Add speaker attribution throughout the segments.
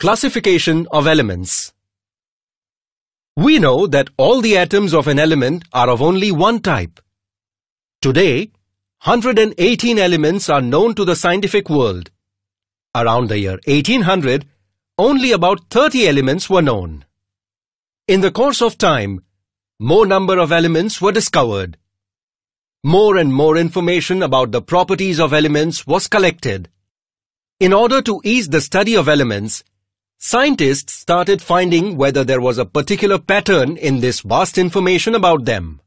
Speaker 1: Classification of elements. We know that all the atoms of an element are of only one type. Today, 118 elements are known to the scientific world. Around the year 1800, only about 30 elements were known. In the course of time, more number of elements were discovered. More and more information about the properties of elements was collected. In order to ease the study of elements, Scientists started finding whether there was a particular pattern in this vast information about them.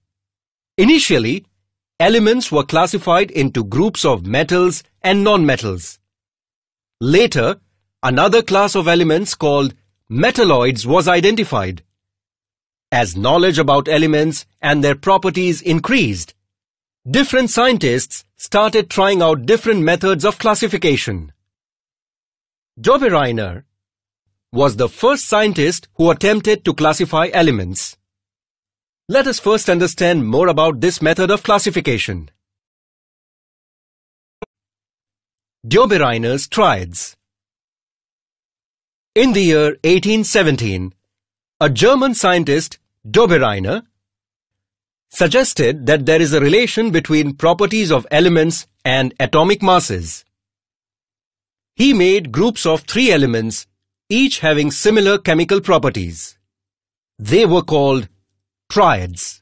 Speaker 1: Initially, elements were classified into groups of metals and nonmetals. Later, another class of elements called metalloids was identified. As knowledge about elements and their properties increased, different scientists started trying out different methods of classification. Dobereiner was the first scientist who attempted to classify elements. Let us first understand more about this method of classification. Dobereiner's triads. In the year 1817, a German scientist, Dobereiner, suggested that there is a relation between properties of elements and atomic masses. He made groups of three elements each having similar chemical properties. They were called triads.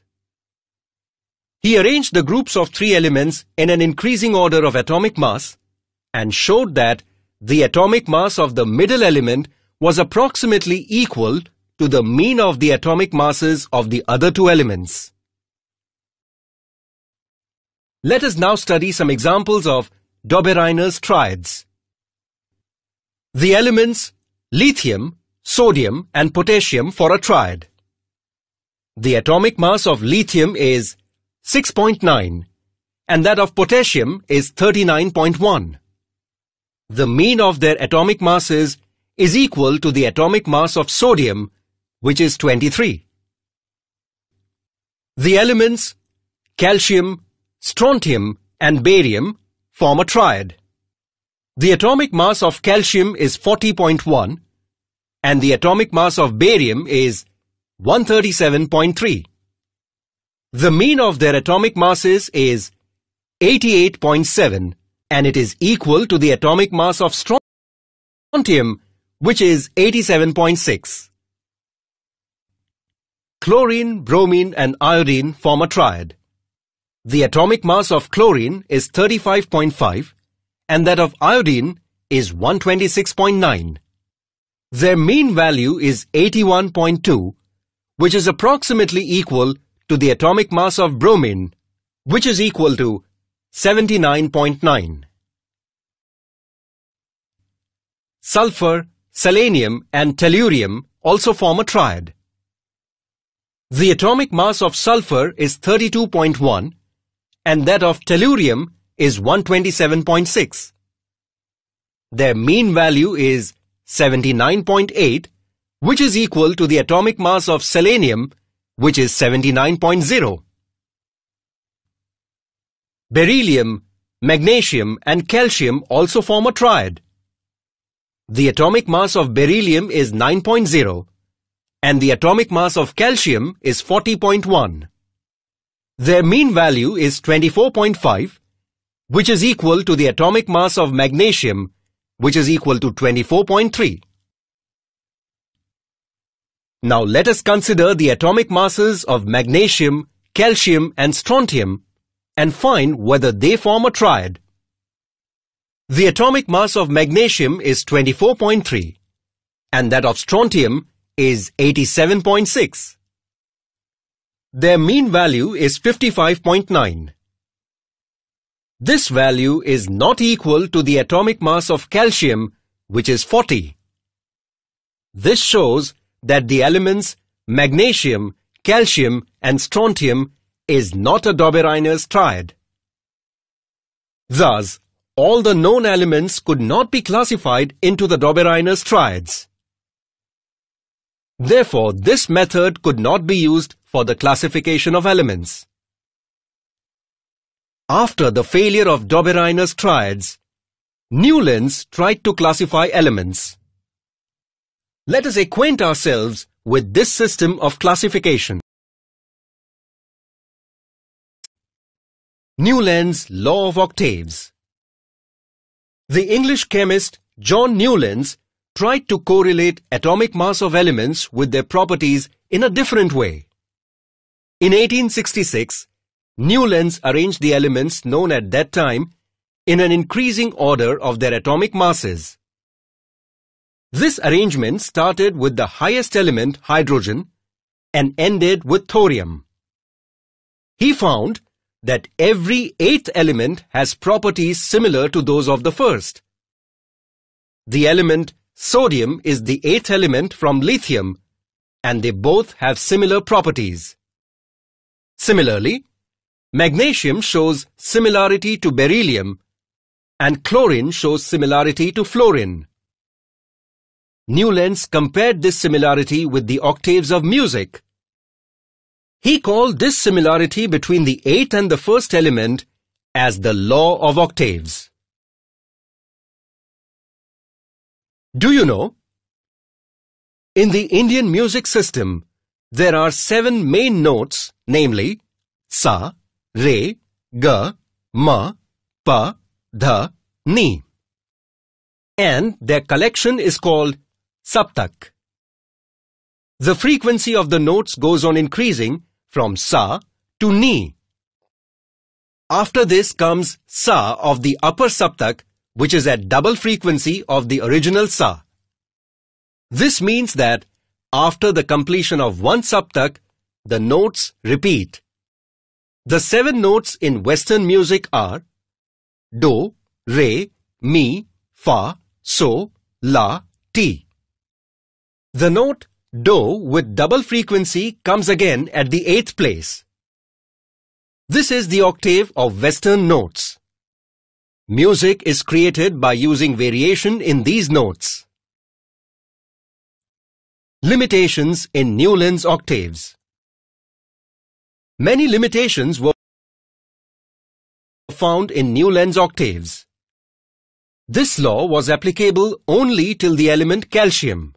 Speaker 1: He arranged the groups of three elements in an increasing order of atomic mass and showed that the atomic mass of the middle element was approximately equal to the mean of the atomic masses of the other two elements. Let us now study some examples of Dobereiner's triads. The elements lithium, sodium and potassium for a triad. The atomic mass of lithium is 6.9 and that of potassium is 39.1. The mean of their atomic masses is equal to the atomic mass of sodium, which is 23. The elements calcium, strontium and barium form a triad. The atomic mass of calcium is 40.1 and the atomic mass of barium is 137.3. The mean of their atomic masses is 88.7 and it is equal to the atomic mass of strontium which is 87.6. Chlorine, bromine and iodine form a triad. The atomic mass of chlorine is 35.5 and that of iodine is 126.9. Their mean value is 81.2, which is approximately equal to the atomic mass of bromine, which is equal to 79.9. Sulfur, selenium and tellurium also form a triad. The atomic mass of sulfur is 32.1 and that of tellurium is 127.6. Their mean value is 79.8, which is equal to the atomic mass of selenium, which is 79.0. Beryllium, magnesium and calcium also form a triad. The atomic mass of beryllium is 9.0 and the atomic mass of calcium is 40.1. Their mean value is 24.5, which is equal to the atomic mass of magnesium, which is equal to 24.3. Now let us consider the atomic masses of magnesium, calcium and strontium and find whether they form a triad. The atomic mass of magnesium is 24.3 and that of strontium is 87.6. Their mean value is 55.9. This value is not equal to the atomic mass of calcium, which is 40. This shows that the elements magnesium, calcium and strontium is not a Dobereiner's triad. Thus, all the known elements could not be classified into the Dobereiner's triads. Therefore, this method could not be used for the classification of elements. After the failure of Dobereiner's triads, Newlands tried to classify elements. Let us acquaint ourselves with this system of classification.
Speaker 2: Newland's
Speaker 1: Law of Octaves The English chemist John Newlands tried to correlate atomic mass of elements with their properties in a different way. In 1866, Newlands arranged the elements known at that time in an increasing order of their atomic masses. This arrangement started with the highest element, hydrogen, and ended with thorium. He found that every eighth element has properties similar to those of the first. The element sodium is the eighth element from lithium, and they both have similar properties. Similarly, Magnesium shows similarity to beryllium and chlorine shows similarity to fluorine. Newlands compared this similarity with the octaves of music. He called this similarity between the eighth and the first element
Speaker 2: as the law of octaves.
Speaker 1: Do you know? In the Indian music system, there are seven main notes, namely sa, re, ga, ma, pa, Da, ni. And their collection is called saptak. The frequency of the notes goes on increasing from sa to ni. After this comes sa of the upper saptak, which is at double frequency of the original sa. This means that after the completion of one saptak, the notes repeat. The seven notes in Western music are Do, Re, Mi, Fa, So, La, Ti. The note Do with double frequency comes again at the eighth place. This is the octave of Western notes. Music is created by using variation in these notes. Limitations in Newland's octaves.
Speaker 2: Many limitations were found
Speaker 1: in Newland's octaves. This law was applicable only till the element calcium.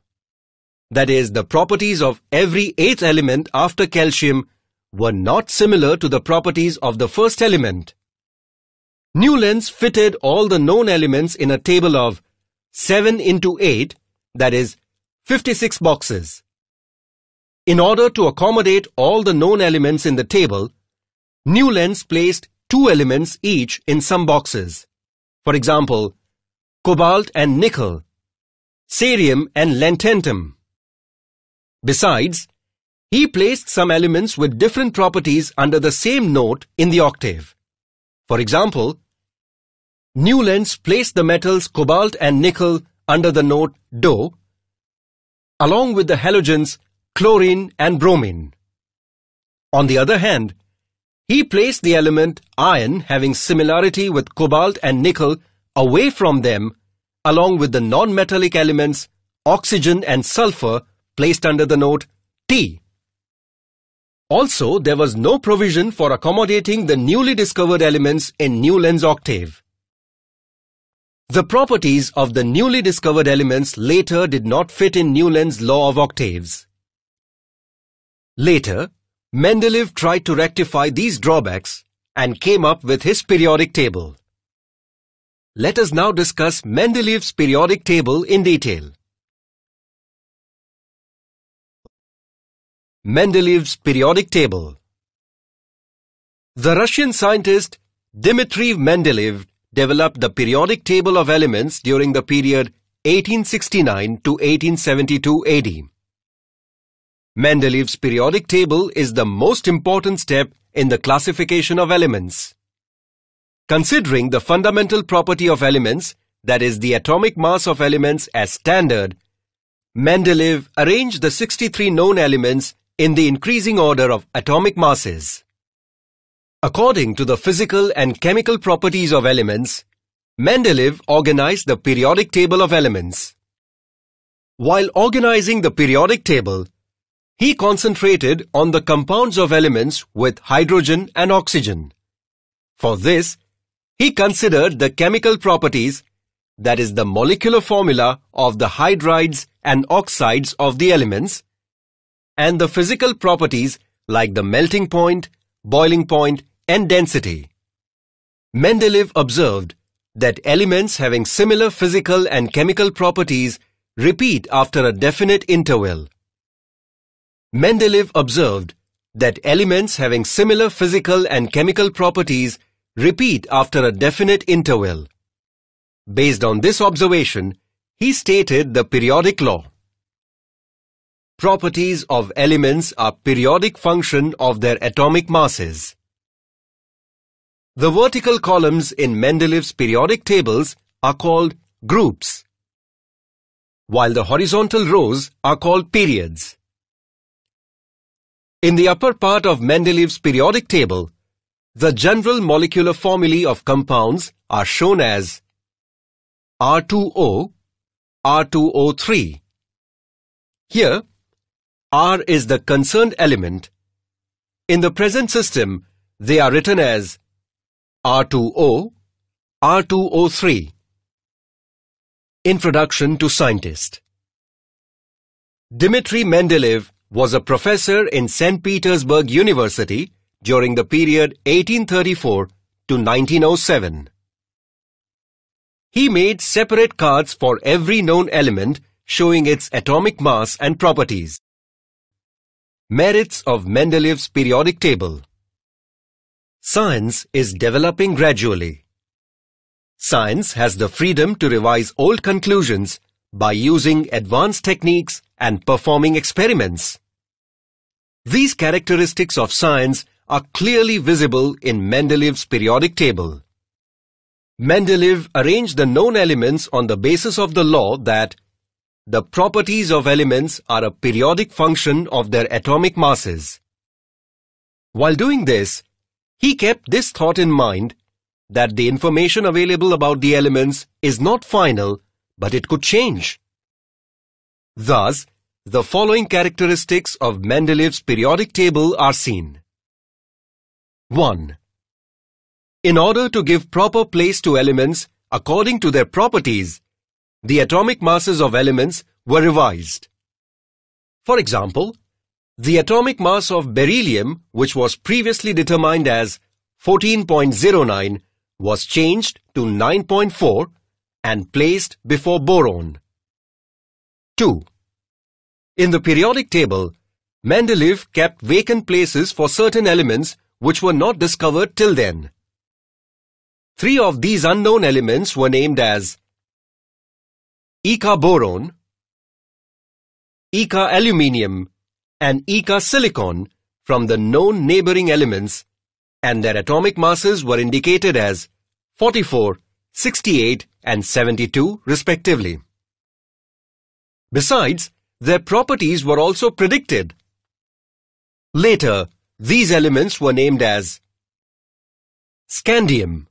Speaker 1: That is, the properties of every eighth element after calcium were not similar to the properties of the first element. Newlands fitted all the known elements in a table of 7 into 8, that is, 56 boxes. In order to accommodate all the known elements in the table, Newlands placed two elements each in some boxes. For example, cobalt and nickel, cerium and lanthanum. Besides, he placed some elements with different properties under the same note in the octave. For example, Newlands placed the metals cobalt and nickel under the note Do, along with the halogens chlorine and bromine. On the other hand, he placed the element iron having similarity with cobalt and nickel away from them along with the non-metallic elements oxygen and sulfur placed under the note T. Also, there was no provision for accommodating the newly discovered elements in Newland's octave. The properties of the newly discovered elements later did not fit in Newland's law of octaves. Later, Mendeleev tried to rectify these drawbacks and came up with his periodic table. Let us now discuss Mendeleev's periodic table in detail.
Speaker 2: Mendeleev's
Speaker 1: periodic table The Russian scientist Dmitri Mendeleev developed the periodic table of elements during the period 1869 to 1872 AD. Mendeleev's periodic table is the most important step in the classification of elements. Considering the fundamental property of elements, that is the atomic mass of elements as standard, Mendeleev arranged the 63 known elements in the increasing order of atomic masses. According to the physical and chemical properties of elements, Mendeleev organized the periodic table of elements. While organizing the periodic table, he concentrated on the compounds of elements with hydrogen and oxygen. For this, he considered the chemical properties, that is the molecular formula of the hydrides and oxides of the elements, and the physical properties like the melting point, boiling point, and density. Mendeleev observed that elements having similar physical and chemical properties repeat after a definite interval. Mendeleev observed that elements having similar physical and chemical properties repeat after a definite interval. Based on this observation, he stated the periodic law. Properties of elements are periodic function of their atomic masses. The vertical columns in Mendeleev's periodic tables are called groups, while the horizontal rows are called periods. In the upper part of Mendeleev's periodic table, the general molecular formulae of compounds are shown as R2O, R2O3. Here, R is the concerned element. In the present system, they are written as R2O, R2O3. Introduction to Scientist Dmitri Mendeleev was a professor in St. Petersburg University during the period 1834 to 1907. He made separate cards for every known element showing its atomic mass and properties. Merits of Mendeleev's periodic table Science is developing gradually. Science has the freedom to revise old conclusions by using advanced techniques and performing experiments. These characteristics of signs are clearly visible in Mendeleev's periodic table. Mendeleev arranged the known elements on the basis of the law that the properties of elements are a periodic function of their atomic masses. While doing this, he kept this thought in mind that the information available about the elements is not final, but it could change. Thus, the following characteristics of Mendeleev's periodic table are seen. 1. In order to give proper place to elements according to their properties, the atomic masses of elements were revised. For example, the atomic mass of beryllium, which was previously determined as 14.09, was changed to 9.4 and placed before boron. 2. In the periodic table, Mendeleev kept vacant places for certain elements which were not discovered till then. Three of these unknown elements were named as eka boron, eka aluminium, and eka silicon from the known neighboring elements, and their atomic masses were indicated as 44, 68, and 72, respectively. Besides, their properties were also predicted.
Speaker 2: Later, these elements were named as scandium,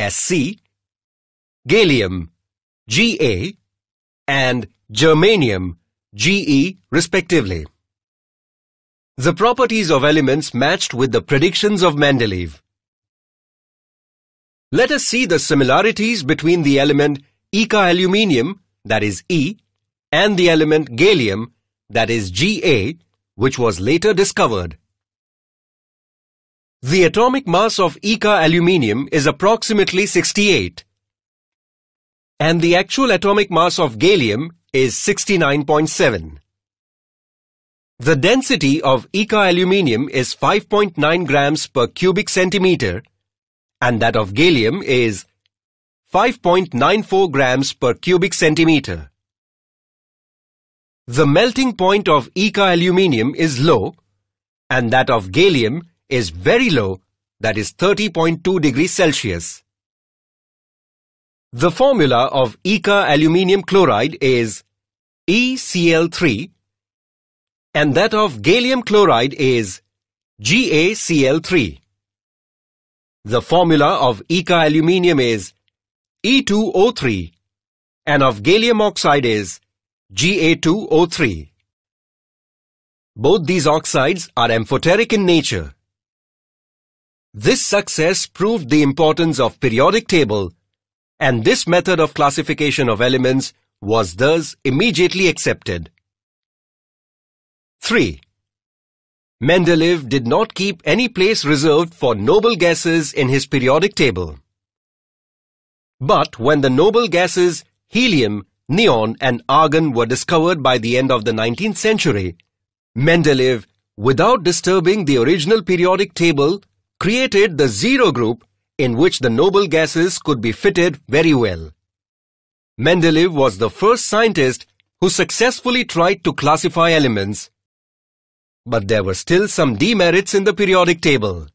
Speaker 2: Sc, gallium, Ga, and
Speaker 1: germanium, Ge, respectively. The properties of elements matched with the predictions of Mendeleev. Let us see the similarities between the element eca aluminium, that is E, and the element gallium, that is Ga, which was later discovered. The atomic mass of Eka aluminium is approximately 68 and the actual atomic mass of gallium is 69.7. The density of Eka aluminium is 5.9 grams per cubic centimeter and that of gallium is 5.94 grams per cubic centimeter the melting point of Eka aluminium is low and that of gallium is very low, that is 30.2 degrees Celsius. The formula of Eka aluminium chloride is ECl3 and that of gallium chloride is GaCl3. The formula of Eka aluminium is E2O3 and of gallium oxide is Ga2O3. Both these oxides are amphoteric in nature. This success proved the importance of periodic table and this method of classification of elements was thus immediately accepted. 3. Mendeleev did not keep any place reserved for noble gases in his periodic table. But when the noble gases helium neon and argon were discovered by the end of the 19th century, Mendeleev, without disturbing the original periodic table, created the zero group in which the noble gases could be fitted very well. Mendeleev was the first scientist who successfully tried to classify elements. But there were still some demerits in the periodic table.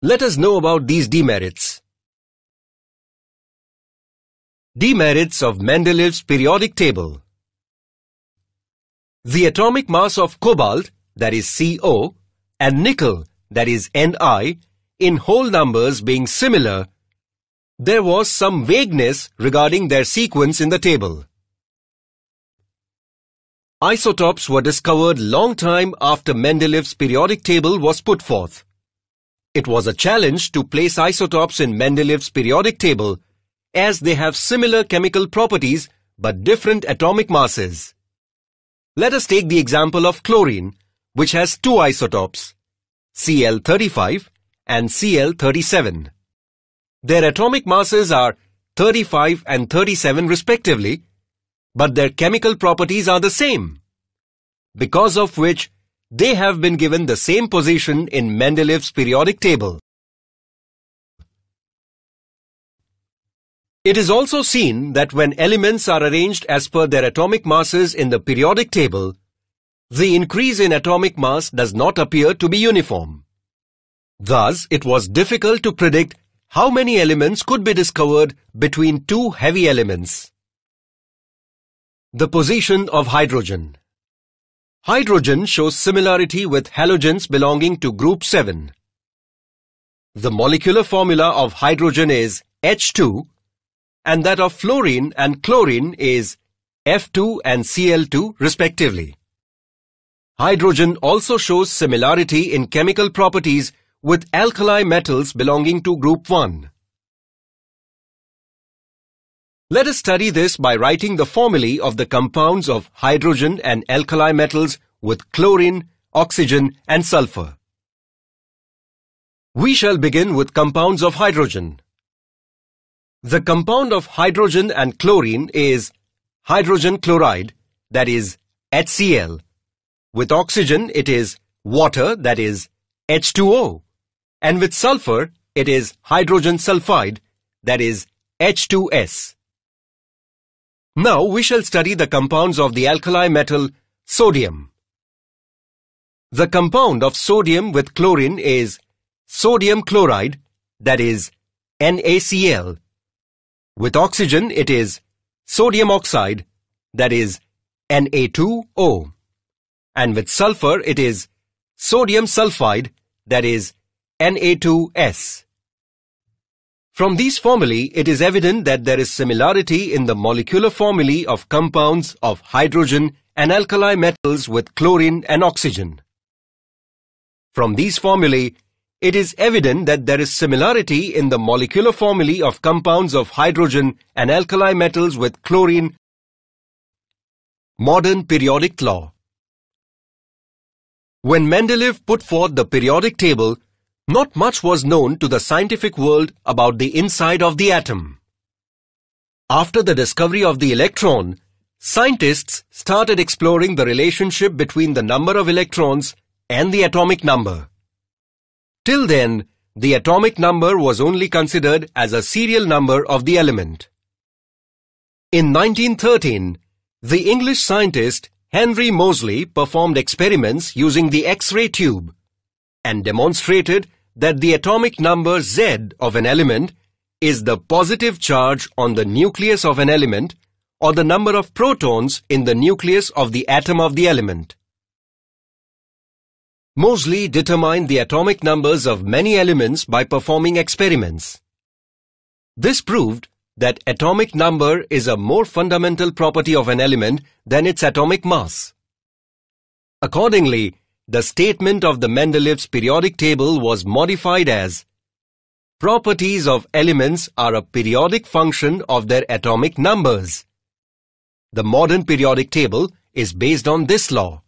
Speaker 1: Let us know about these demerits.
Speaker 2: Demerits of Mendeleev's periodic
Speaker 1: table. The atomic mass of cobalt, that is CO, and nickel, that is Ni, in whole numbers being similar, there was some vagueness regarding their sequence in the table. Isotopes were discovered long time after Mendeleev's periodic table was put forth. It was a challenge to place isotopes in Mendeleev's periodic table as they have similar chemical properties but different atomic masses. Let us take the example of chlorine, which has two isotopes, Cl35 and Cl37. Their atomic masses are 35 and 37 respectively, but their chemical properties are the same, because of which they have been given the same position in Mendeleev's periodic table. It is also seen that when elements are arranged as per their atomic masses in the periodic table, the increase in atomic mass does not appear to be uniform. Thus, it was difficult to predict how many elements could be discovered between two heavy elements. The position of hydrogen. Hydrogen shows similarity with halogens belonging to group 7. The molecular formula of hydrogen is H2 and that of fluorine and chlorine is F2 and Cl2 respectively. Hydrogen also shows similarity in chemical properties with alkali metals belonging to group 1. Let us study this by writing the formulae of the compounds of hydrogen and alkali metals with chlorine, oxygen and sulfur. We shall begin with compounds of hydrogen. The compound of hydrogen and chlorine is hydrogen chloride, that is HCl. With oxygen, it is water, that is H2O. And with sulfur, it is hydrogen sulfide, that is H2S. Now we shall study the compounds of the alkali metal sodium. The compound of sodium with chlorine is sodium chloride, that is NaCl. With oxygen, it is sodium oxide, that is Na2O. And with sulfur, it is sodium sulfide, that is Na2S. From these formulae, it is evident that there is similarity in the molecular formulae of compounds of hydrogen and alkali metals with chlorine and oxygen. From these formulae, it is evident that there is similarity in the molecular formulae of compounds of hydrogen and alkali metals with chlorine. Modern periodic law. When Mendeleev put forth the periodic table, not much was known to the scientific world about the inside of the atom. After the discovery of the electron, scientists started exploring the relationship between the number of electrons and the atomic number. Till then, the atomic number was only considered as a serial number of the element. In 1913, the English scientist Henry Moseley performed experiments using the X-ray tube and demonstrated that the atomic number Z of an element is the positive charge on the nucleus of an element or the number of protons in the nucleus of the atom of the element. Mosley determined the atomic numbers of many elements by performing experiments. This proved that atomic number is a more fundamental property of an element than its atomic mass. Accordingly, the statement of the Mendeleev's periodic table was modified as Properties of elements are a periodic function of their atomic numbers. The modern periodic table is based on this law.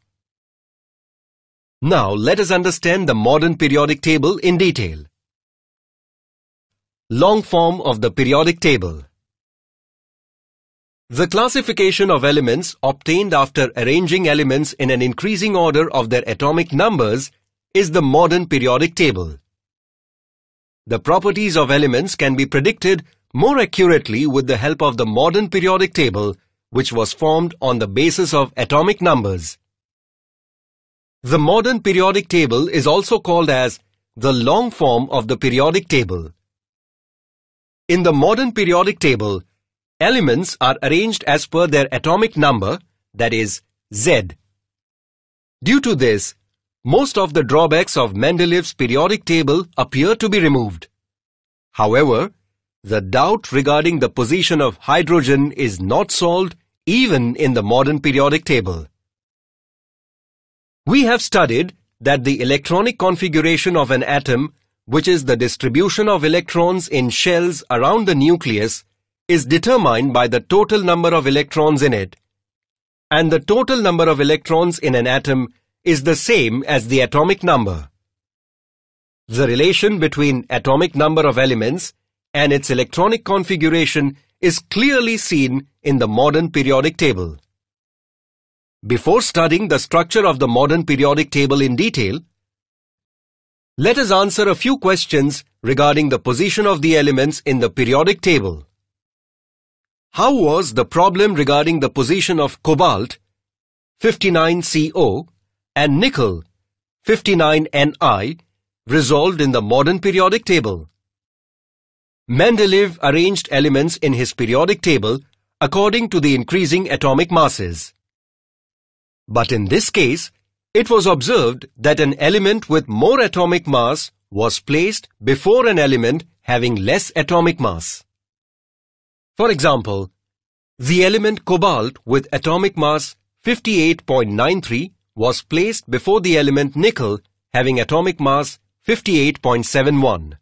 Speaker 1: Now let us understand the modern periodic table in detail. Long form of the periodic table. The classification of elements obtained after arranging elements in an increasing order of their atomic numbers is the modern periodic table. The properties of elements can be predicted more accurately with the help of the modern periodic table, which was formed on the basis of atomic numbers. The modern periodic table is also called as the long form of the periodic table. In the modern periodic table, elements are arranged as per their atomic number, that is, Z. Due to this, most of the drawbacks of Mendeleev's periodic table appear to be removed. However, the doubt regarding the position of hydrogen is not solved even in the modern periodic table. We have studied that the electronic configuration of an atom, which is the distribution of electrons in shells around the nucleus, is determined by the total number of electrons in it. And the total number of electrons in an atom is the same as the atomic number. The relation between atomic number of elements and its electronic configuration is clearly seen in the modern periodic table. Before studying the structure of the modern periodic table in detail, let us answer a few questions regarding the position of the elements in the periodic table. How was the problem regarding the position of cobalt 59CO and nickel 59Ni resolved in the modern periodic table? Mendeleev arranged elements in his periodic table according to the increasing atomic masses. But in this case, it was observed that an element with more atomic mass was placed before an element having less atomic mass. For example, the element cobalt with atomic mass 58.93 was placed before the element nickel having atomic mass 58.71.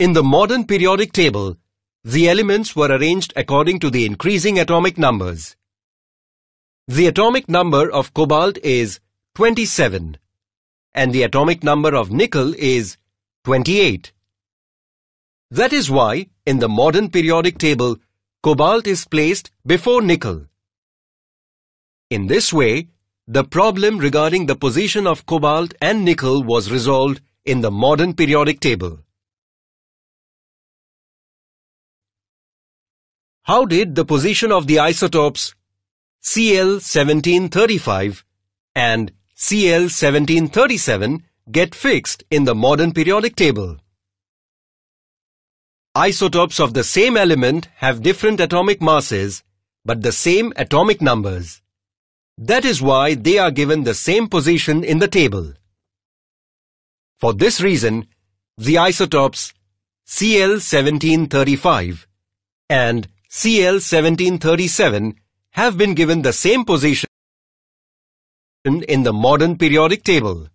Speaker 1: In the modern periodic table, the elements were arranged according to the increasing atomic numbers. The atomic number of cobalt is 27 and the atomic number of nickel is 28. That is why in the modern periodic table, cobalt is placed before nickel. In this way, the problem regarding the position of cobalt and nickel was resolved in the modern periodic table.
Speaker 2: How did the position of the isotopes
Speaker 1: CL1735 and CL1737 get fixed in the modern periodic table. Isotopes of the same element have different atomic masses but the same atomic numbers. That is why they are given the same position in the table. For this reason, the isotopes CL1735 and CL1737 have been given the same position in the modern periodic table.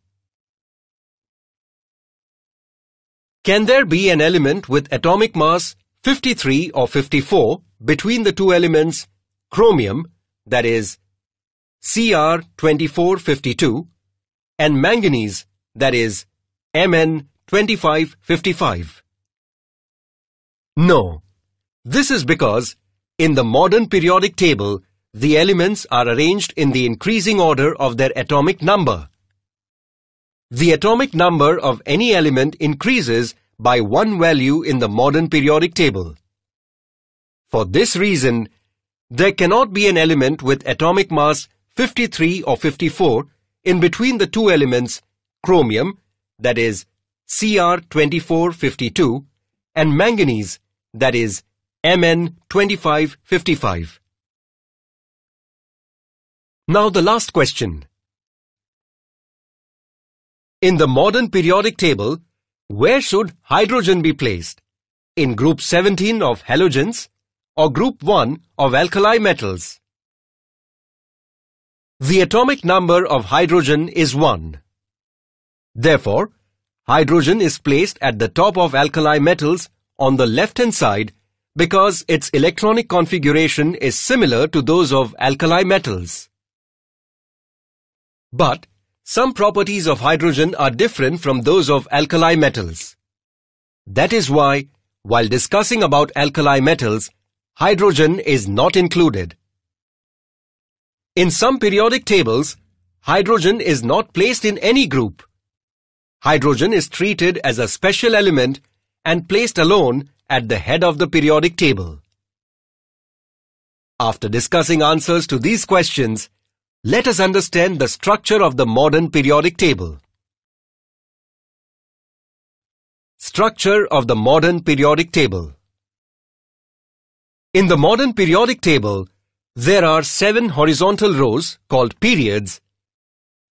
Speaker 1: Can there be an element with atomic mass 53 or 54 between the two elements chromium, that is Cr2452, and manganese, that is Mn2555? No. This is because in the modern periodic table, the elements are arranged in the increasing order of their atomic number. The atomic number of any element increases by one value in the modern periodic table. For this reason, there cannot be an element with atomic mass 53 or 54 in between the two elements chromium, that is Cr2452, and manganese, that is MN 2555.
Speaker 2: Now the last question.
Speaker 1: In the modern periodic table, where should hydrogen be placed? In group 17 of halogens or group 1 of alkali metals? The atomic number of hydrogen is 1. Therefore, hydrogen is placed at the top of alkali metals on the left-hand side because its electronic configuration is similar to those of alkali metals. But some properties of hydrogen are different from those of alkali metals. That is why, while discussing about alkali metals, hydrogen is not included. In some periodic tables, hydrogen is not placed in any group. Hydrogen is treated as a special element and placed alone at the head of the periodic table. After discussing answers to these questions, let us understand the structure of the modern periodic table. Structure of the modern periodic table In the modern periodic table, there are 7 horizontal rows called periods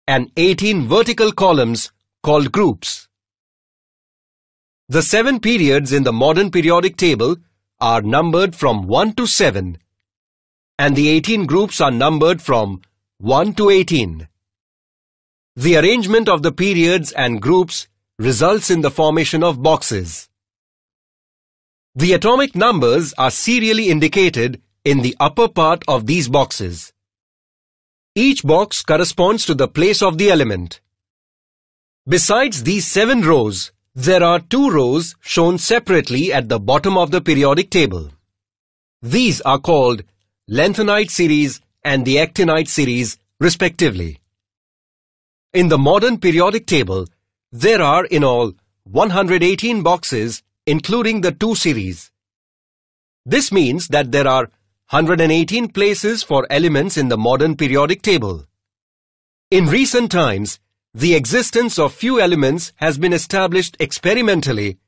Speaker 1: and 18 vertical columns called groups. The seven periods in the modern periodic table are numbered from 1 to 7 and the 18 groups are numbered from 1 to 18. The arrangement of the periods and groups results in the formation of boxes. The atomic numbers are serially indicated in the upper part of these boxes. Each box corresponds to the place of the element. Besides these seven rows, there are two rows shown separately at the bottom of the periodic table. These are called lanthanide series and the actinide series respectively. In the modern periodic table, there are in all 118 boxes including the two series. This means that there are 118 places for elements in the modern periodic table. In recent times, the existence of few elements has been established experimentally,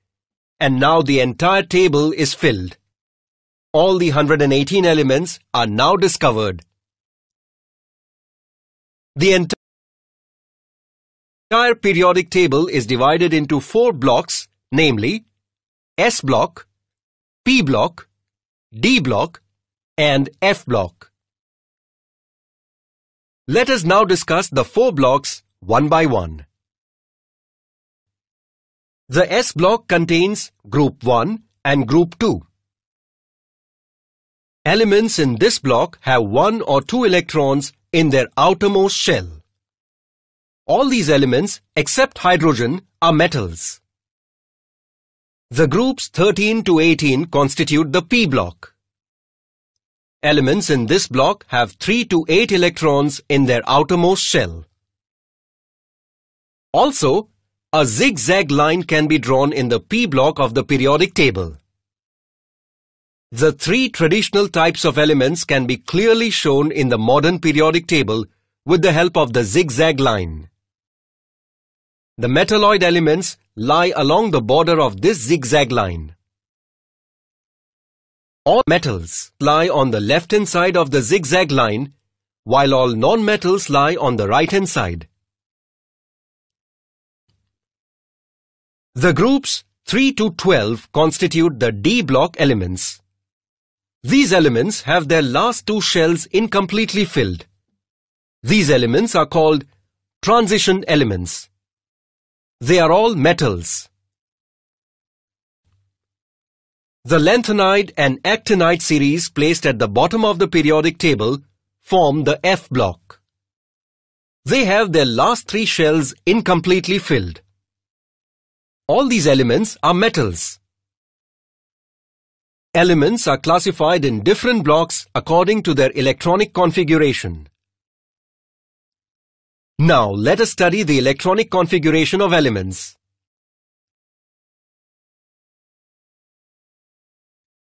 Speaker 1: and now the entire table is filled. All the 118 elements are now
Speaker 2: discovered. The
Speaker 1: entire periodic table is divided into four blocks, namely S block, P block, D block, and F block.
Speaker 2: Let us now discuss the four blocks one by one. The S block contains group 1
Speaker 1: and group 2. Elements in this block have one or two electrons in their outermost shell. All these elements, except hydrogen, are metals. The groups 13 to 18 constitute the P block. Elements in this block have 3 to 8 electrons in their outermost shell. Also, a zigzag line can be drawn in the P block of the periodic table. The three traditional types of elements can be clearly shown in the modern periodic table with the help of the zigzag line. The metalloid elements lie along the border of this zigzag line. All metals lie on the left-hand side of the zigzag line, while all non-metals lie on the right-hand side. The groups 3 to 12 constitute the D block elements. These elements have their last two shells incompletely filled. These elements are called transition elements. They are all metals. The lanthanide and actinide series placed at the bottom of the periodic table form the F block. They have their last three shells incompletely filled. All these elements are metals. Elements are classified in different blocks according to their electronic configuration. Now let us study the electronic
Speaker 2: configuration of elements.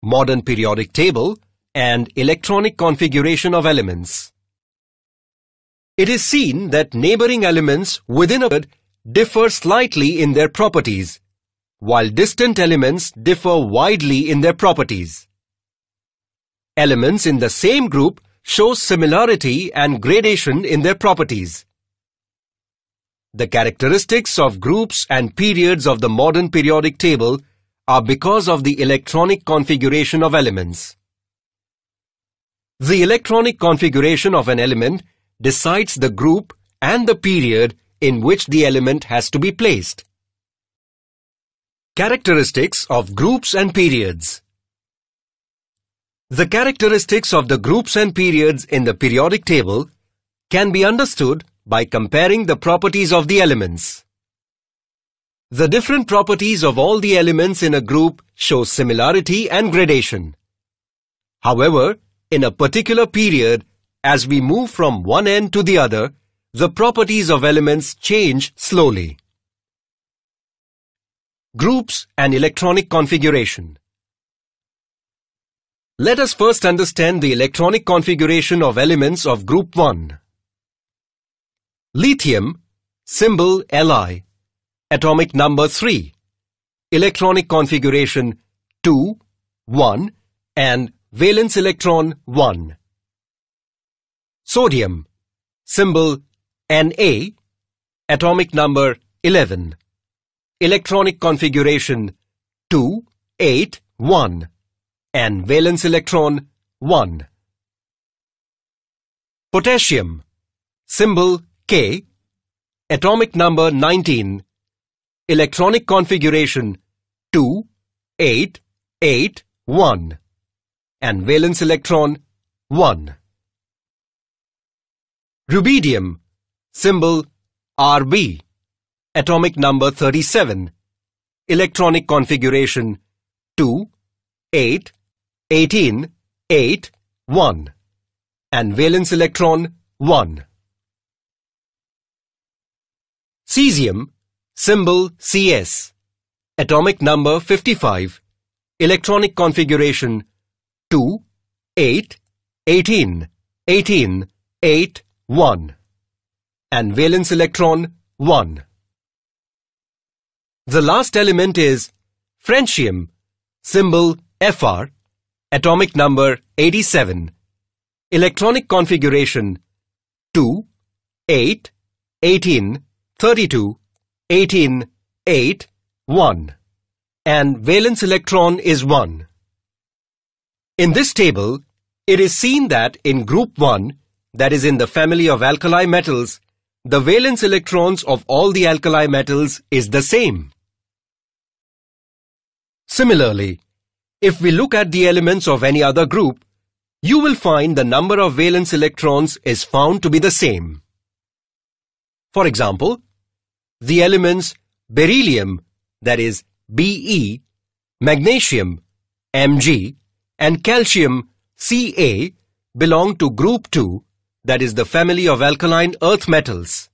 Speaker 1: Modern periodic table and electronic configuration of elements. It is seen that neighboring elements within a differ slightly in their properties, while distant elements differ widely in their properties. Elements in the same group show similarity and gradation in their properties. The characteristics of groups and periods of the modern periodic table are because of the electronic configuration of elements. The electronic configuration of an element decides the group and the period in which the element has to be placed. Characteristics of groups and periods The characteristics of the groups and periods in the periodic table can be understood by comparing the properties of the elements. The different properties of all the elements in a group show similarity and gradation. However, in a particular period, as we move from one end to the other, the properties of elements change slowly. Groups and electronic configuration. Let us first understand the electronic configuration of elements of group 1. Lithium, symbol Li, atomic number 3, electronic configuration 2, 1 and valence electron 1. Sodium, symbol and A, atomic number 11, electronic configuration 2, 8, 1, and valence electron 1. Potassium, symbol K, atomic number 19, electronic configuration 2, 8, 8, 1, and valence electron 1. Rubidium, symbol RB, atomic number 37, electronic configuration 2, 8, 18, 8, 1, and valence electron 1. Cesium, symbol CS, atomic number 55, electronic configuration 2, 8, 18, 18, 8, 1 and valence electron 1. The last element is francium, symbol Fr, atomic number 87, electronic configuration 2, 8, 18, 32, 18, 8, 1, and valence electron is 1. In this table, it is seen that in group 1, that is in the family of alkali metals, the valence electrons of all the alkali metals is the same. Similarly, if we look at the elements of any other group, you will find the number of valence electrons is found to be the same. For example, the elements beryllium, that is Be, magnesium, Mg, and calcium, Ca, belong to group 2 that is the family of alkaline earth metals.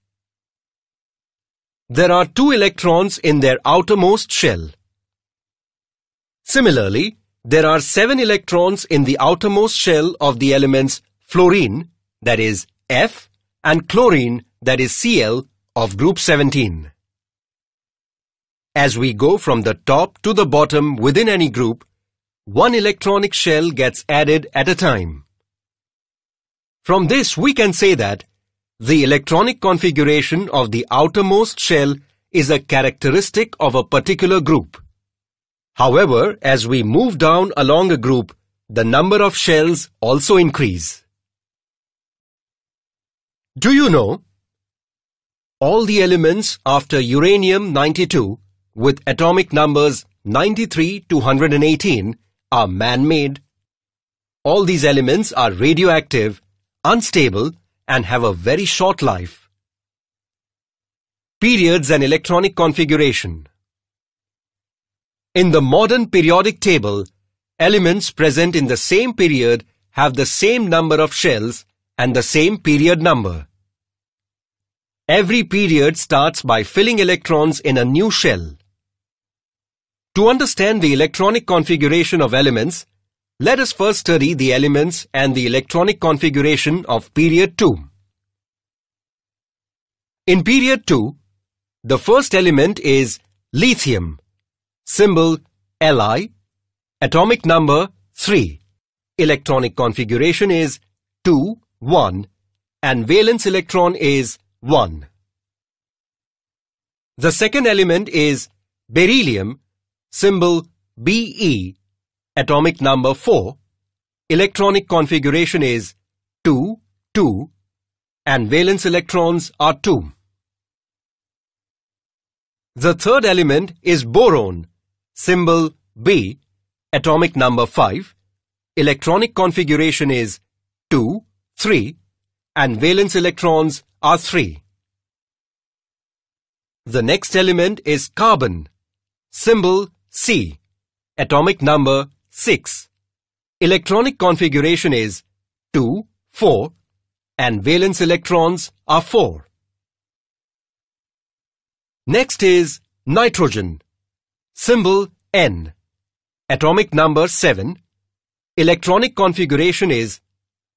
Speaker 1: There are two electrons in their outermost shell. Similarly, there are seven electrons in the outermost shell of the elements fluorine, that is F, and chlorine, that is Cl, of group 17. As we go from the top to the bottom within any group, one electronic shell gets added at a time. From this, we can say that the electronic configuration of the outermost shell is a characteristic of a particular group. However, as we move down along a group, the number of shells also increase. Do you know? All the elements after uranium-92 with atomic numbers 93 to 118 are man-made. All these elements are radioactive unstable, and have a very short life. Periods and electronic configuration. In the modern periodic table, elements present in the same period have the same number of shells and the same period number. Every period starts by filling electrons in a new shell. To understand the electronic configuration of elements, let us first study the elements and the electronic configuration of period 2. In period 2, the first element is lithium, symbol Li, atomic number 3. Electronic configuration is 2, 1 and valence electron is 1. The second element is beryllium, symbol Be, atomic number 4, electronic configuration is 2, 2 and valence electrons are 2. The third element is boron, symbol B, atomic number 5. Electronic configuration is 2, 3 and valence electrons are 3. The next element is carbon, symbol C, atomic number 6. Electronic configuration is 2, 4 and valence electrons are 4. Next is nitrogen. Symbol N. Atomic number 7. Electronic configuration is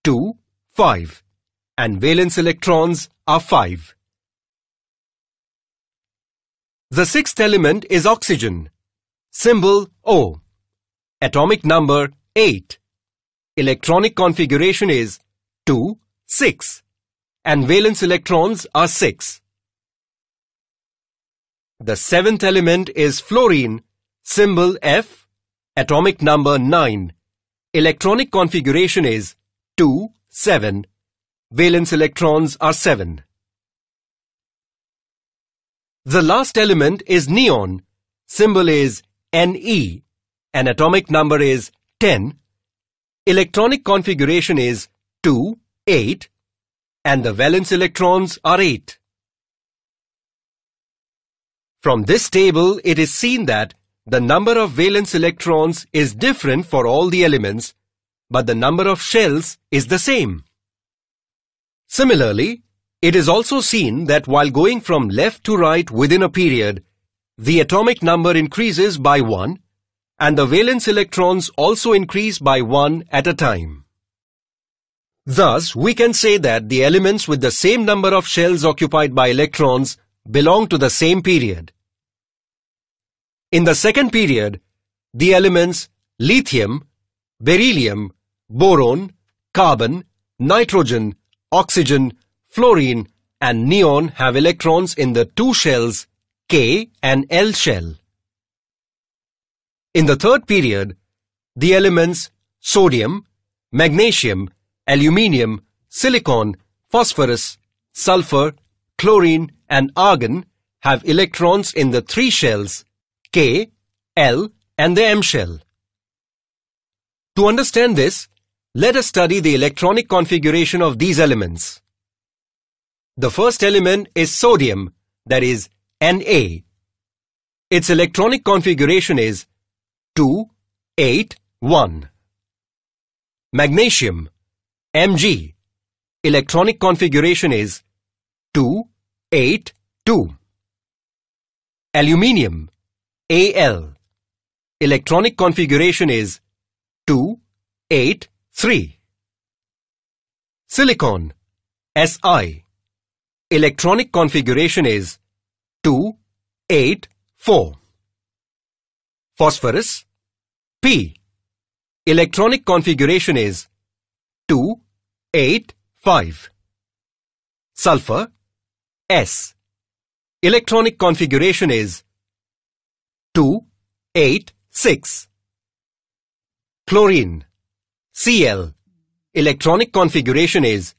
Speaker 1: 2, 5 and valence electrons are 5. The sixth element is oxygen. Symbol O. Atomic number 8. Electronic configuration is 2, 6. And valence electrons are 6. The seventh element is fluorine, symbol F, atomic number 9. Electronic configuration is 2, 7. Valence electrons are 7. The last element is neon, symbol is Ne, an atomic number is 10, electronic configuration is 2, 8, and the valence electrons are 8. From this table, it is seen that the number of valence electrons is different for all the elements, but the number of shells is the same. Similarly, it is also seen that while going from left to right within a period, the atomic number increases by 1 and the valence electrons also increase by one at a time. Thus, we can say that the elements with the same number of shells occupied by electrons belong to the same period. In the second period, the elements lithium, beryllium, boron, carbon, nitrogen, oxygen, fluorine and neon have electrons in the two shells K and L shell. In the third period, the elements sodium, magnesium, aluminium, silicon, phosphorus, sulfur, chlorine and argon have electrons in the three shells K, L and the M shell. To understand this, let us study the electronic configuration of these elements. The first element is sodium, that is Na. Its electronic configuration is 2, 8, 1. Magnesium, Mg. Electronic configuration is 2, 8, 2. Aluminium, Al. Electronic configuration is 2, 8, 3. Silicon, Si. Electronic configuration is 2, 8, 4 phosphorus. P. Electronic configuration is 2, 8, 5. Sulfur S. Electronic configuration is 2, 8, 6. Chlorine Cl. Electronic configuration is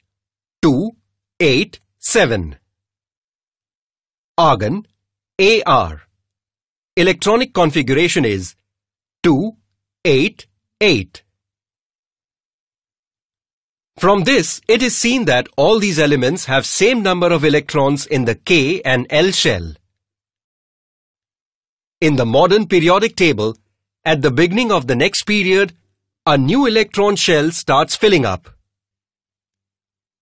Speaker 1: 2, 8, 7. Argon AR electronic configuration is 288. From this, it is seen that all these elements have same number of electrons in the K and L shell. In the modern periodic table, at the beginning of the next period, a new electron shell starts filling up.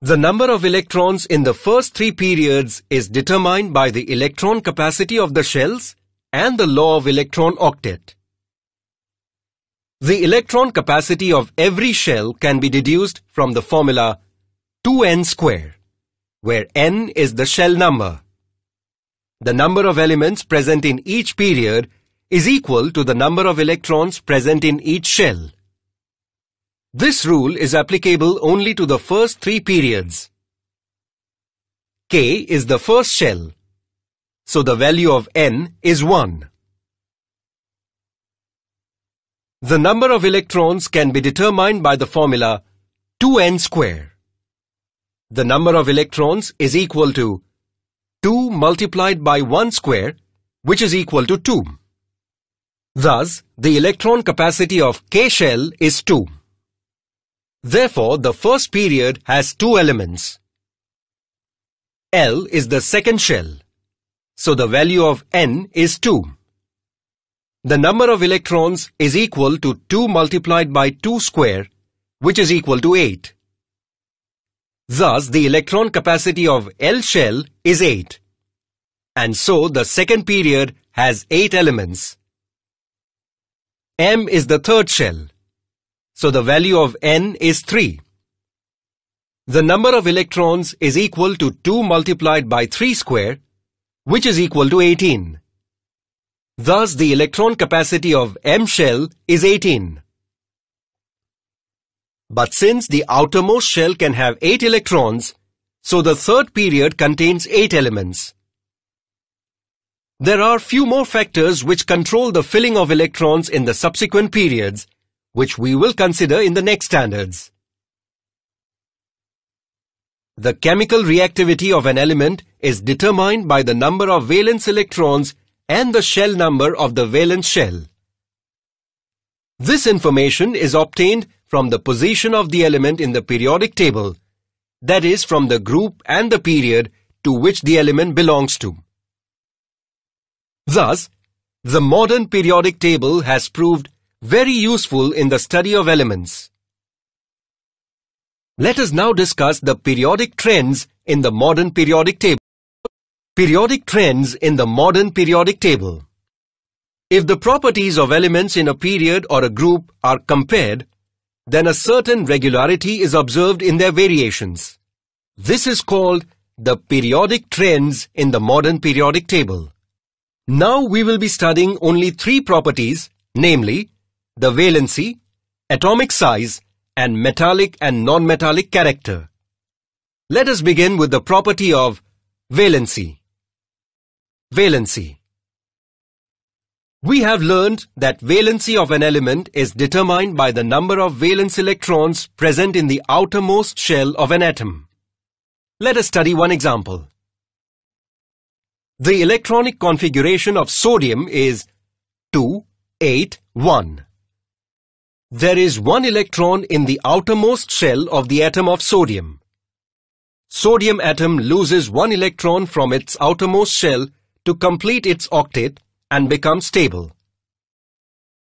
Speaker 1: The number of electrons in the first three periods is determined by the electron capacity of the shells and the law of electron octet. The electron capacity of every shell can be deduced from the formula 2n square, where n is the shell number. The number of elements present in each period is equal to the number of electrons present in each shell. This rule is applicable only to the first three periods. K is the first shell so the value of n is 1. The number of electrons can be determined by the formula 2n square. The number of electrons is equal to 2 multiplied by 1 square, which is equal to 2. Thus, the electron capacity of K shell is 2. Therefore, the first period has two elements. L is the second shell. So the value of n is 2. The number of electrons is equal to 2 multiplied by 2 square, which is equal to 8. Thus, the electron capacity of L shell is 8. And so the second period has 8 elements. M is the third shell. So the value of N is 3. The number of electrons is equal to 2 multiplied by 3 square, which is equal to 18. Thus, the electron capacity of M shell is 18. But since the outermost shell can have 8 electrons, so the third period contains 8 elements. There are few more factors which control the filling of electrons in the subsequent periods, which we will consider in the next standards. The chemical reactivity of an element is determined by the number of valence electrons and the shell number of the valence shell. This information is obtained from the position of the element in the periodic table, that is from the group and the period to which the element belongs to. Thus, the modern periodic table has proved very useful in the study of elements. Let us now discuss the periodic trends in the modern periodic table. Periodic trends in the modern periodic table. If the properties of elements in a period or a group are compared, then a certain regularity is observed in their variations. This is called the periodic trends in the modern periodic table. Now we will be studying only three properties, namely the valency, atomic size and metallic and non-metallic character. Let us begin with the property of valency. Valency We have learned that valency of an element is determined by the number of valence electrons present in the outermost shell of an atom. Let us study one example. The electronic configuration of sodium is 2, 8, 1. There is one electron in the outermost shell of the atom of sodium. Sodium atom loses one electron from its outermost shell to complete its octet and become stable.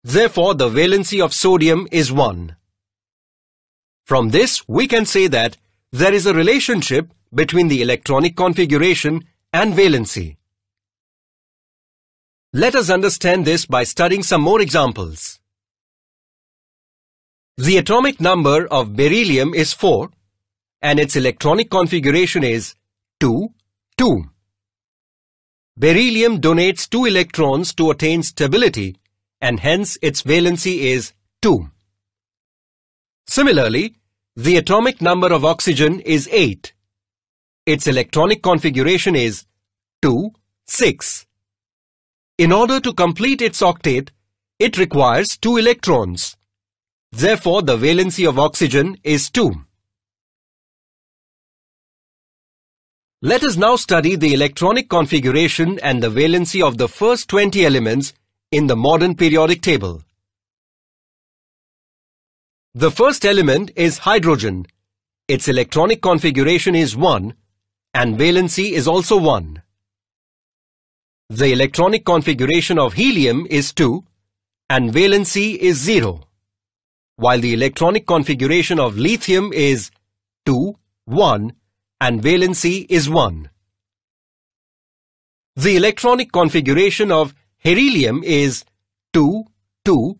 Speaker 1: Therefore, the valency of sodium is 1. From this, we can say that there is a relationship between the electronic configuration and valency. Let us understand this by studying some more examples. The atomic number of beryllium is 4 and its electronic configuration is 2, 2. Beryllium donates two electrons to attain stability and hence its valency is 2. Similarly, the atomic number of oxygen is 8. Its electronic configuration is 2, 6. In order to complete its octet, it requires 2 electrons. Therefore, the valency of oxygen is 2. Let us now study the electronic configuration and the valency of the first 20 elements in the modern periodic table. The first element is hydrogen. Its electronic configuration is 1 and valency is also 1. The electronic configuration of helium is 2 and valency is 0, while the electronic configuration of lithium is 2, 1 and valency is 1. The electronic configuration of beryllium is 2, 2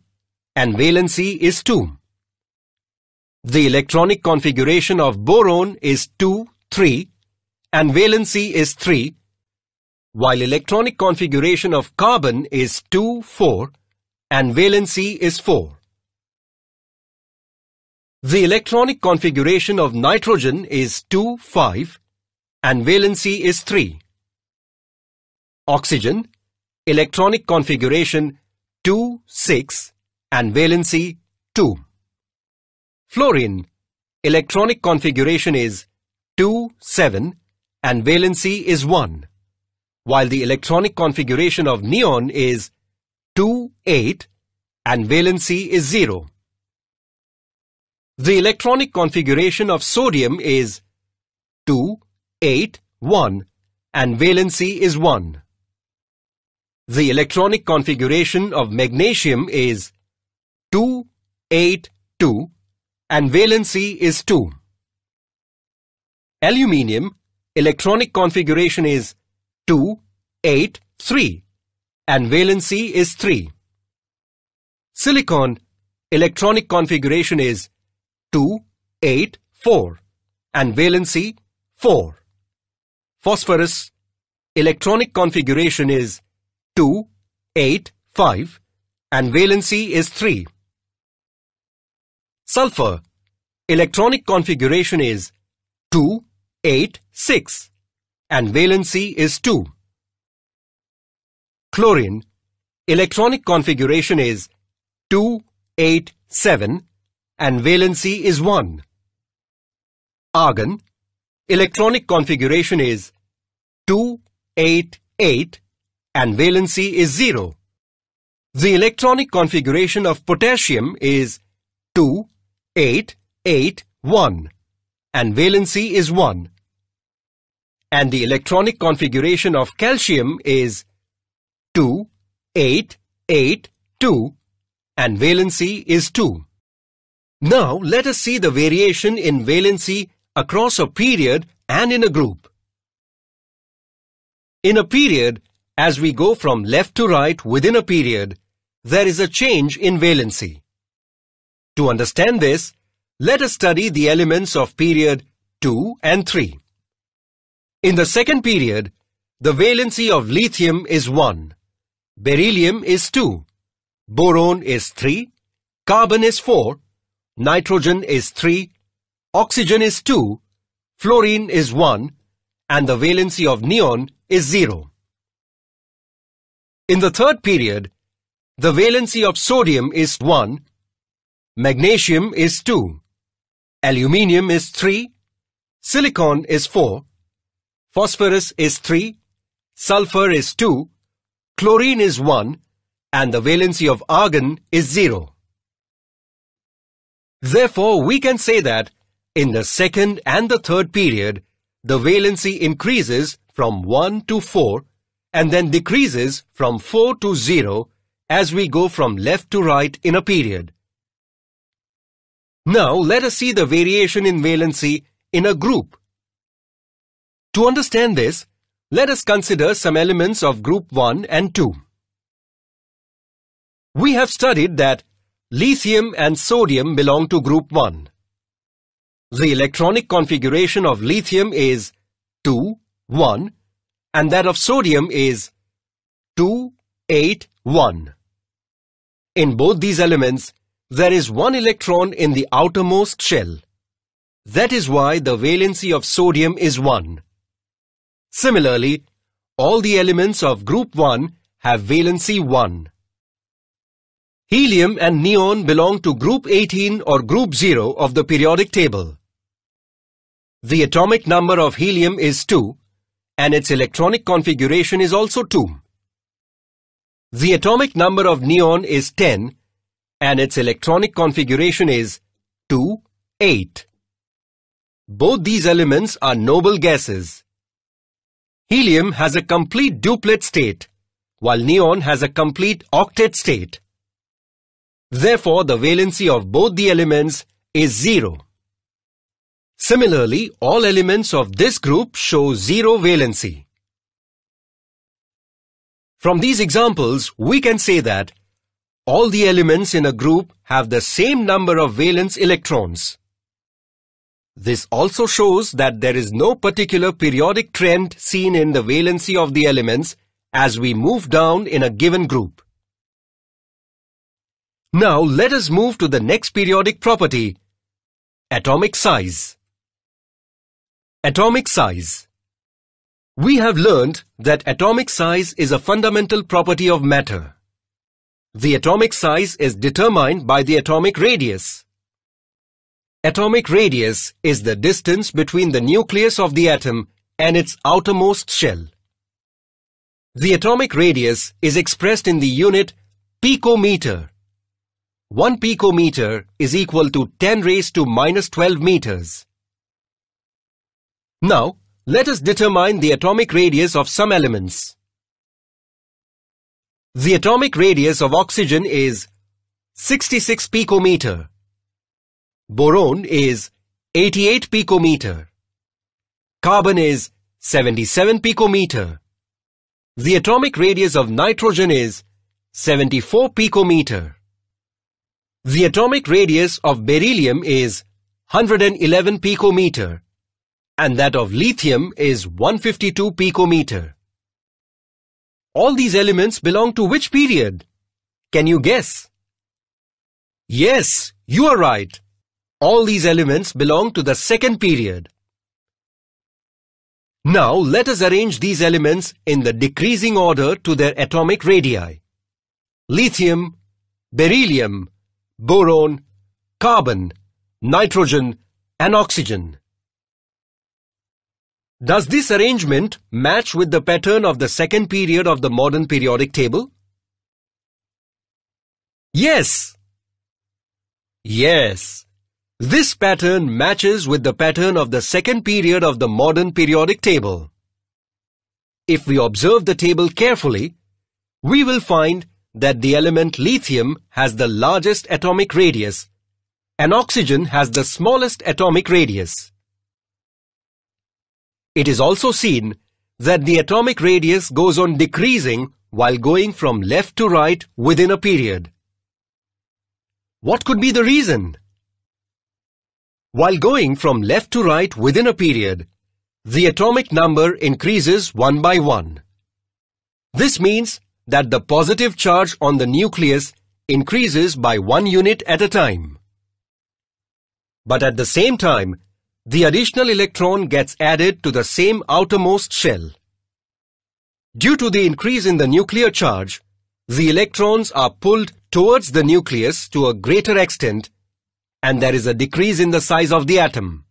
Speaker 1: and valency is 2. The electronic configuration of boron is 2, 3 and valency is 3 while electronic configuration of carbon is 2, 4 and valency is 4. The electronic configuration of nitrogen is two five, and valency is 3. Oxygen, electronic configuration 2, 6 and valency 2. Fluorine, electronic configuration is 2, 7 and valency is 1, while the electronic configuration of neon is 2, 8 and valency is 0. The electronic configuration of sodium is 2, 8, 1 and valency is 1. The electronic configuration of magnesium is 2, 8, 2 and valency is 2. Aluminium electronic configuration is 2, 8, 3 and valency is 3. Silicon electronic configuration is 2, 8, 4 and valency 4. Phosphorus electronic configuration is 2, 8, 5 and valency is 3. Sulfur electronic configuration is 2, 8, 6 and valency is 2. Chlorine electronic configuration is 2, 8, 7 and valency is 1. Argon, electronic configuration is 2, 8, 8 and valency is 0. The electronic configuration of potassium is 2, 8, 8, 1 and valency is 1. And the electronic configuration of calcium is 2, 8, 8, 2 and valency is 2. Now let us see the variation in valency across a period and in a group. In a period, as we go from left to right within a period, there is a change in valency. To understand this, let us study the elements of period 2 and 3. In the second period, the valency of lithium is 1, beryllium is 2, boron is 3, carbon is 4, nitrogen is 3, oxygen is 2, fluorine is 1, and the valency of neon is 0. In the third period, the valency of sodium is 1, magnesium is 2, aluminium is 3, silicon is 4, phosphorus is 3, sulfur is 2, chlorine is 1, and the valency of argon is 0. Therefore, we can say that in the second and the third period, the valency increases from 1 to 4 and then decreases from 4 to 0 as we go from left to right in a period. Now let us see the variation in valency in a group. To understand this, let us consider some elements of group 1 and 2. We have studied that Lithium and sodium belong to group 1. The electronic configuration of lithium is 2, 1 and that of sodium is 2, 8, 1. In both these elements, there is one electron in the outermost shell. That is why the valency of sodium is 1. Similarly, all the elements of group 1 have valency 1. Helium and neon belong to group 18 or group 0 of the periodic table. The atomic number of helium is 2 and its electronic configuration is also 2. The atomic number of neon is 10 and its electronic configuration is 2, 8. Both these elements are noble gases. Helium has a complete duplet state, while neon has a complete octet state. Therefore, the valency of both the elements is zero. Similarly, all elements of this group show zero valency. From these examples, we can say that all the elements in a group have the same number of valence electrons. This also shows that there is no particular periodic trend seen in the valency of the elements as we move down in a given group. Now let us move to the next periodic property, atomic size. Atomic size. We have learned that atomic size is a fundamental property of matter. The atomic size is determined by the atomic radius. Atomic radius is the distance between the nucleus of the atom and its outermost shell. The atomic radius is expressed in the unit picometer. 1 picometer is equal to 10 raised to minus 12 meters. Now, let us determine the atomic radius of some elements. The atomic radius of oxygen is 66 picometer. Boron is 88 picometer. Carbon is 77 picometer. The atomic radius of nitrogen is 74 picometer. The atomic radius of beryllium is 111 picometer and that of lithium is 152 picometer. All these elements belong to which period? Can you guess? Yes, you are right. All these elements belong to the second period. Now let us arrange these elements in the decreasing order to their atomic radii. Lithium, beryllium, boron, carbon, nitrogen and oxygen. Does this arrangement match with the pattern of the second period of the modern periodic table? Yes. Yes. This pattern matches with the pattern of the second period of the modern periodic table. If we observe the table carefully, we will find that the element lithium has the largest atomic radius and oxygen has the smallest atomic radius. It is also seen that the atomic radius goes on decreasing while going from left to right within a period. What could be the reason? While going from left to right within a period, the atomic number increases one by one. This means that the positive charge on the nucleus increases by one unit at a time. But at the same time, the additional electron gets added to the same outermost shell. Due to the increase in the nuclear charge, the electrons are pulled towards the nucleus to a greater extent and there is a decrease in the size of the atom.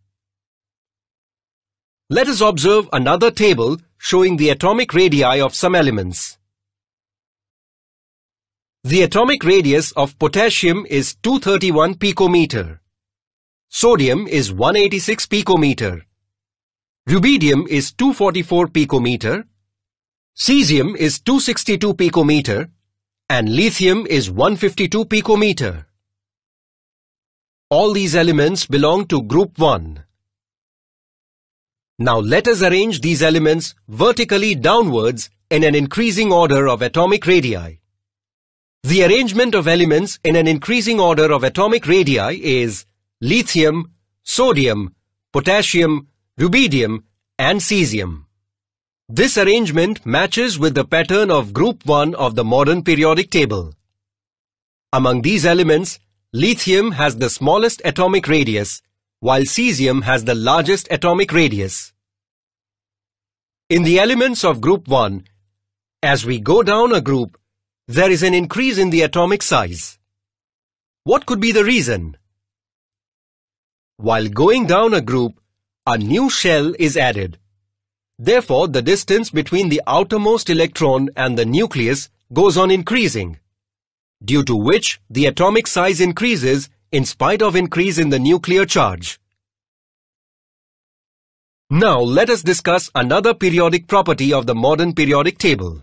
Speaker 1: Let us observe another table showing the atomic radii of some elements. The atomic radius of potassium is 231 picometer. Sodium is 186 picometer. Rubidium is 244 picometer. Cesium is 262 picometer. And lithium is 152 picometer. All these elements belong to group 1. Now let us arrange these elements vertically downwards in an increasing order of atomic radii. The arrangement of elements in an increasing order of atomic radii is lithium, sodium, potassium, rubidium and cesium. This arrangement matches with the pattern of group 1 of the modern periodic table. Among these elements, lithium has the smallest atomic radius, while cesium has the largest atomic radius. In the elements of group 1, as we go down a group, there is an increase in the atomic size. What could be the reason? While going down a group, a new shell is added. Therefore, the distance between the outermost electron and the nucleus goes on increasing, due to which the atomic size increases in spite of increase in the nuclear charge. Now let us discuss another periodic property of the modern periodic table.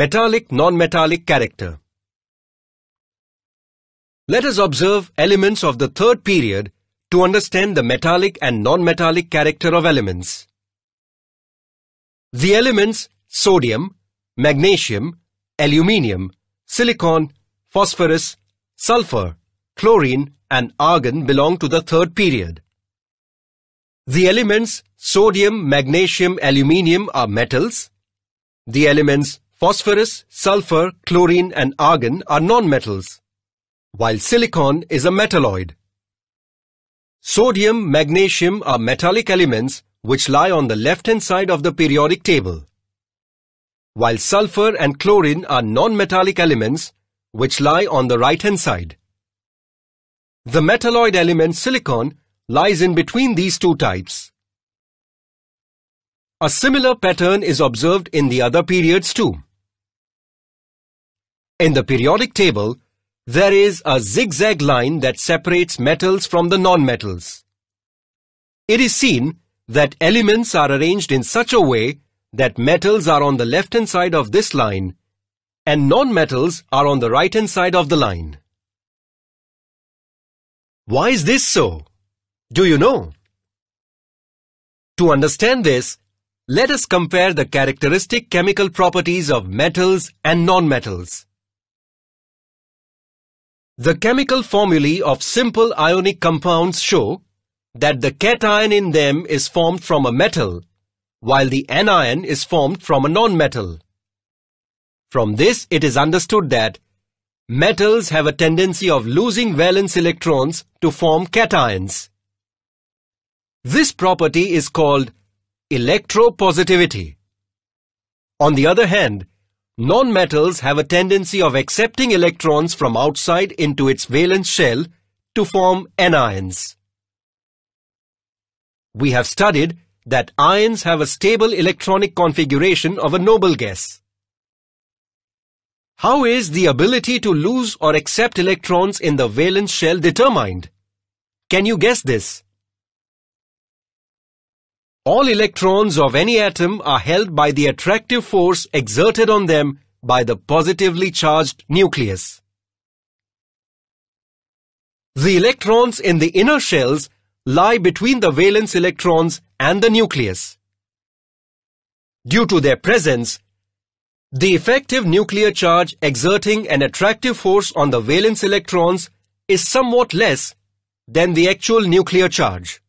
Speaker 1: Metallic non-metallic character Let us observe elements of the third period to understand the metallic and non-metallic character of elements. The elements sodium, magnesium, aluminium, silicon, phosphorus, sulfur, chlorine and argon belong to the third period. The elements sodium, magnesium, aluminium are metals. The elements Phosphorus, sulfur, chlorine and argon are nonmetals, while silicon is a metalloid. Sodium, magnesium are metallic elements which lie on the left-hand side of the periodic table, while sulfur and chlorine are nonmetallic elements which lie on the right-hand side. The metalloid element silicon lies in between these two types. A similar pattern is observed in the other periods too. In the periodic table, there is a zigzag line that separates metals from the nonmetals. It is seen that elements are arranged in such a way that metals are on the left-hand side of this line and nonmetals are on the right-hand side of the line. Why is this so? Do you know?
Speaker 2: To understand this, let us compare the characteristic chemical
Speaker 1: properties of metals and nonmetals. The chemical formulae of simple ionic compounds show that the cation in them is formed from a metal, while the anion is formed from a non-metal. From this, it is understood that metals have a tendency of losing valence electrons to form cations. This property is called electropositivity. On the other hand, Nonmetals have a tendency of accepting electrons from outside into its valence shell to form anions. We have studied that ions have a stable electronic configuration of a noble gas. How is the ability to lose or accept electrons in the valence shell determined? Can you guess this? All electrons of any atom are held by the attractive force exerted on them by the positively charged nucleus. The electrons in the inner shells lie between the valence electrons and the nucleus. Due to their presence, the effective nuclear charge exerting an attractive force on the valence electrons is somewhat less than the actual nuclear charge.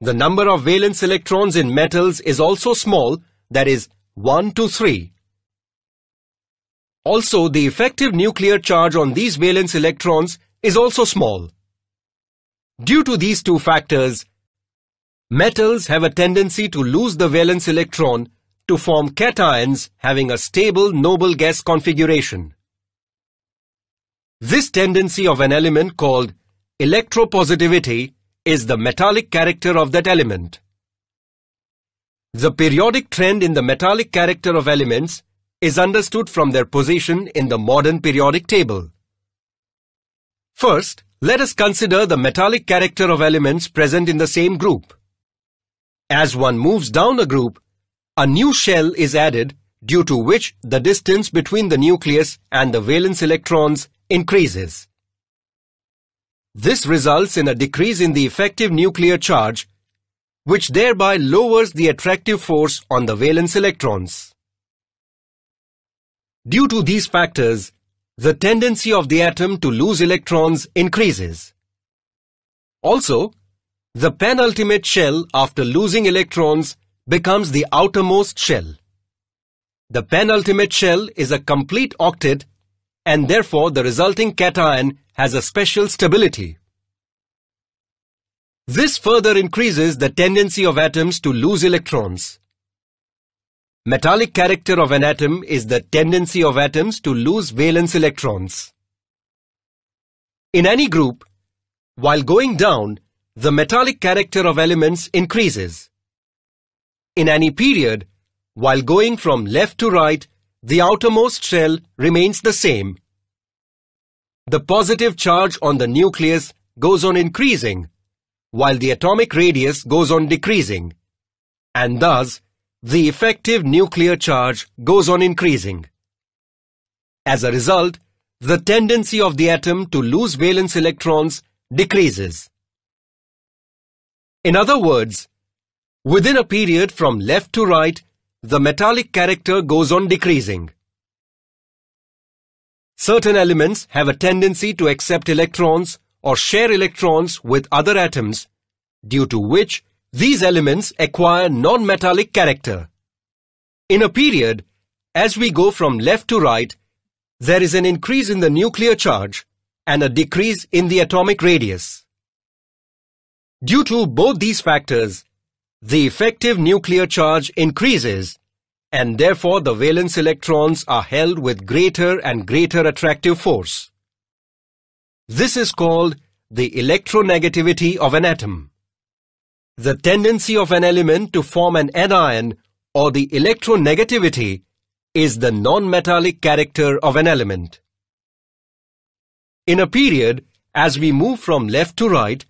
Speaker 1: The number of valence electrons in metals is also small, that is 1 to 3. Also, the effective nuclear charge on these valence electrons is also small. Due to these two factors, metals have a tendency to lose the valence electron to form cations having a stable noble gas configuration. This tendency of an element called electropositivity is the metallic character of that element. The periodic trend in the metallic character of elements is understood from their position in the modern periodic table. First, let us consider the metallic character of elements present in the same group. As one moves down a group, a new shell is added due to which the distance between the nucleus and the valence electrons increases. This results in a decrease in the effective nuclear charge, which thereby lowers the attractive force on the valence electrons. Due to these factors, the tendency of the atom to lose electrons increases. Also, the penultimate shell after losing electrons becomes the outermost shell. The penultimate shell is a complete octet and therefore the resulting cation has a special stability. This further increases the tendency of atoms to lose electrons. Metallic character of an atom is the tendency of atoms to lose valence electrons. In any group, while going down, the metallic character of elements increases. In any period, while going from left to right, the outermost shell remains the same. The positive charge on the nucleus goes on increasing, while the atomic radius goes on decreasing, and thus the effective nuclear charge goes on increasing. As a result, the tendency of the atom to lose valence electrons decreases. In other words, within a period from left to right, the metallic character goes on decreasing. Certain elements have a tendency to accept electrons or share electrons with other atoms, due to which these elements acquire non-metallic character. In a period, as we go from left to right, there is an increase in the nuclear charge and a decrease in the atomic radius. Due to both these factors, the effective nuclear charge increases and therefore the valence electrons are held with greater and greater attractive force. This is called the electronegativity of an atom. The tendency of an element to form an anion or the electronegativity is the non-metallic character of an element. In a period, as we move from left to right,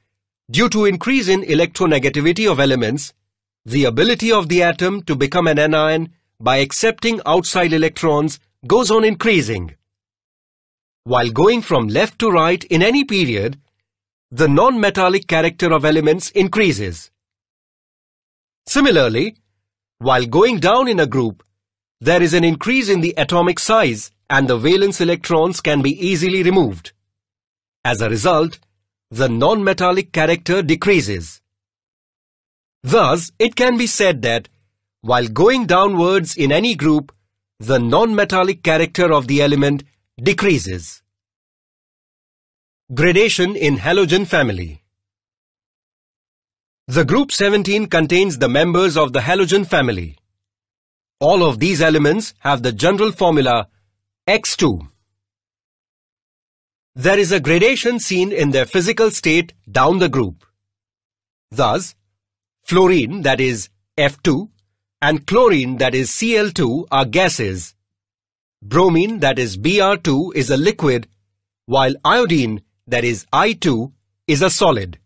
Speaker 1: due to increase in electronegativity of elements, the ability of the atom to become an anion by accepting outside electrons goes on increasing. While going from left to right in any period, the non-metallic character of elements increases. Similarly, while going down in a group, there is an increase in the atomic size and the valence electrons can be easily removed. As a result, the non-metallic character decreases. Thus, it can be said that while going downwards in any group, the non-metallic character of the element decreases. Gradation in halogen family The group 17 contains the members of the halogen family. All of these elements have the general formula X2. There is a gradation seen in their physical state down the group. Thus, Fluorine, that is F2, and chlorine, that is Cl2, are gases. Bromine, that is Br2, is a liquid, while iodine, that is I2, is a solid.